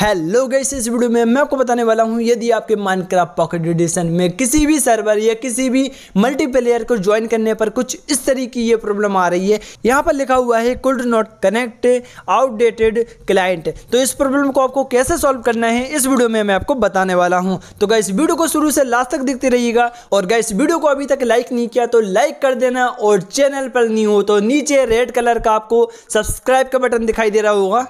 hello guys इस video में मैं आपको बताने वाला हूं यदि आपके माइनक्राफ्ट पॉकेट एडिशन में किसी भी सर्वर या किसी भी मल्टीप्लेयर को ज्वाइन करने पर कुछ इस तरह की ये प्रॉब्लम आ रही है यहां पर लिखा हुआ है could not connect outdated client तो इस प्रॉब्लम को आपको कैसे सॉल्व करना है इस वीडियो में मैं आपको बताने वाला हूँ तो इस वीडियो को शुरू से लास्ट तक देखते रहिएगा और इस वीडियो को अभी तक लाइक नहीं किया तो लाइक कर देना और चैनल पर नहीं हो तो नीचे रेड कलर का आपको सब्सक्राइब का बटन दिखाई दे रहा होगा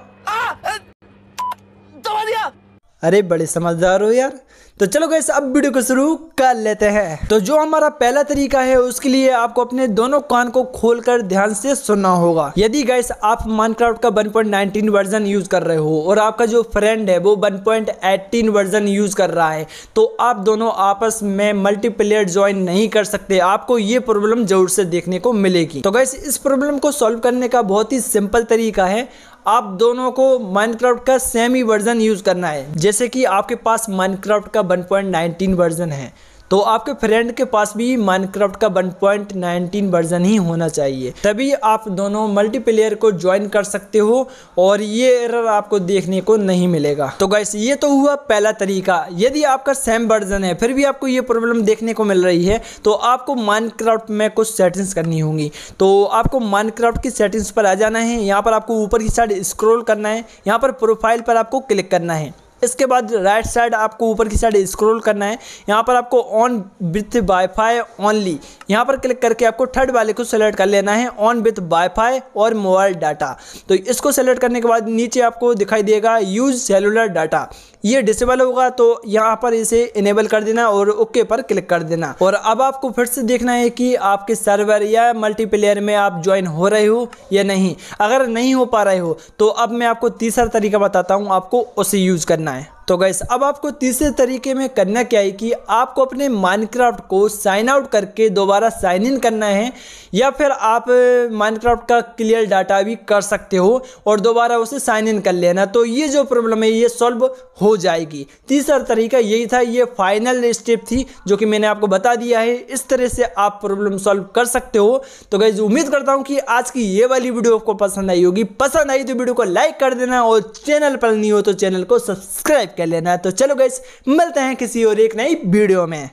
अरे बड़े समझदार हो यार तो चलो गैस अब वीडियो को शुरू कर लेते हैं तो जो हमारा पहला तरीका है उसके लिए आपको अपने दोनों कान को खोलकर ध्यान से सुनना होगा यदि गैस आप माइनक्राफ्ट का 1.19 वर्जन यूज कर रहे हो और आपका जो फ्रेंड है वो 1.18 वर्जन यूज कर रहा है तो आप दोनों आपस में मल्टीप्लेयर ज्वाइन नहीं कर सकते आपको ये प्रॉब्लम जरूर से देखने को मिलेगी तो गैस इस प्रॉब्लम को सॉल्व करने का बहुत ही सिंपल तरीका है आप दोनों को माइनक्राफ्ट का सेम ही वर्जन यूज़ करना है जैसे कि आपके पास माइनक्राफ्ट का 1.19 वर्जन है तो आपके फ्रेंड के पास भी माइनक्राफ्ट का 1.19 वर्जन ही होना चाहिए तभी आप दोनों मल्टीप्लेयर को ज्वाइन कर सकते हो और ये एरर आपको देखने को नहीं मिलेगा तो गैस ये तो हुआ पहला तरीका यदि आपका सेम वर्जन है फिर भी आपको ये प्रॉब्लम देखने को मिल रही है तो आपको माइनक्राफ्ट में कुछ सेटिंग्स करनी होंगी तो आपको माइनक्राफ्ट की सेटिंग्स पर आ जाना है यहाँ पर आपको ऊपर की साइड स्क्रोल करना है यहाँ पर प्रोफाइल पर आपको क्लिक करना है इसके बाद राइट साइड आपको ऊपर की साइड स्क्रॉल करना है यहाँ पर आपको ऑन विथ वाईफाई ओनली यहाँ पर क्लिक करके आपको थर्ड वाले को सेलेक्ट कर लेना है ऑन विथ वाईफाई और मोबाइल डाटा तो इसको सेलेक्ट करने के बाद नीचे आपको दिखाई देगा यूज सेलुलर डाटा ये डिसेबल होगा तो यहाँ पर इसे इनेबल कर देना और ओके पर क्लिक कर देना और अब आपको फिर से देखना है कि आपके सर्वर या मल्टीप्लेयर में आप ज्वाइन हो रहे हो या नहीं अगर नहीं हो पा रहे हो तो अब मैं आपको तीसरा तरीका बताता हूँ आपको उसे यूज़ करना तो गैस अब आपको तीसरे तरीके में करना क्या है कि आपको अपने माइनक्राफ्ट को साइन आउट करके दोबारा साइन इन करना है या फिर आप माइनक्राफ्ट का क्लियर डाटा भी कर सकते हो और दोबारा उसे साइन इन कर लेना तो ये जो प्रॉब्लम है ये सॉल्व हो जाएगी तीसरा तरीका यही था ये फाइनल स्टेप थी जो कि मैंने आपको बता दिया है इस तरह से आप प्रॉब्लम सॉल्व कर सकते हो तो गैस उम्मीद करता हूँ कि आज की ये वाली वीडियो आपको पसंद आई होगी पसंद आई तो वीडियो को लाइक कर देना और चैनल पर नहीं हो तो चैनल को सब्सक्राइब कर लेना तो चलो गैस मिलते हैं किसी और एक नई वीडियो में